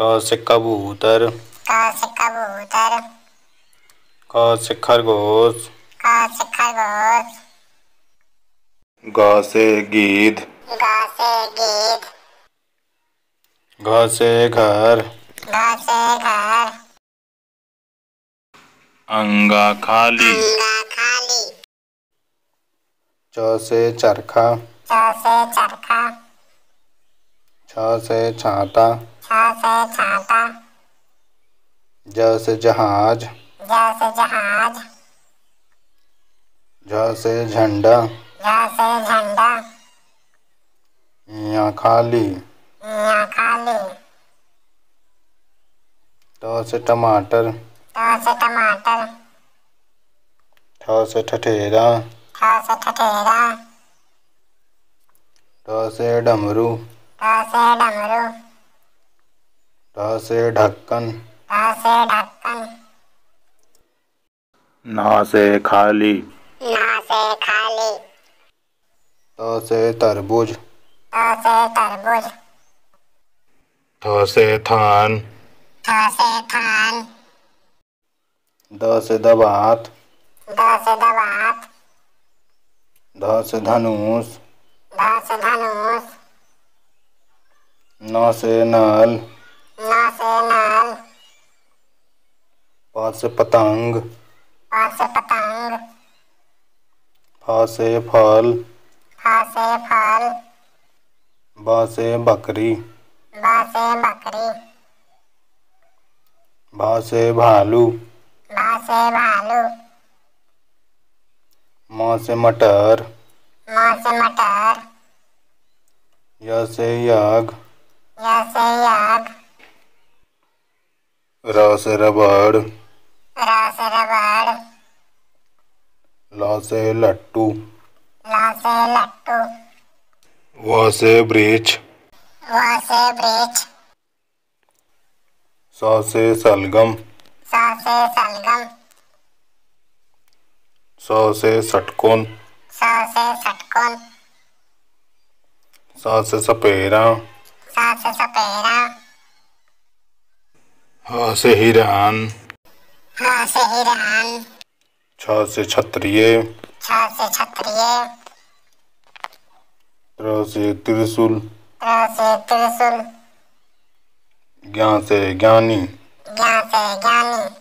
क से कबूतर क से कबूतर खरगोश क से खरगोश ग गीध गीध घर घ घर अंगा खाली अंगा खाली च से चरखा च से चरखा छ से छाता जैसे जहाज जैसे जहाज जैसे झंडा जैसे झंडा यहाँ खाली यहाँ खाली तो से टमाटर तो से टमाटर तो से ठठेरा तो से ठठेरा तो से डमरू तो से डमरू से ढक्कन ना से खाली ना से खाली तो से तरबूज तो से तरबूज तो से थान तो से थान द से दबात द से दबात ध से धनुष ध से धनुष न से नल फास पतंग फास पतंग फासे फल फासे फल बासे बकरी बासे बकरी भालू भालू माँ मटर माँ से मटर या याग या याग रस रबड़ से रबड़ ल से लट्टू ल से लट्टू व से ब्रिज व से ब्रिज स से सलगम स से सलगम स से षटकोण स से षटकोण स से सपेरा स से सपेरा ह से हिरान से छत्रिय से त्रिशूल से त्रिशूल ज्ञान से ज्ञानी ज्ञान से ज्ञानी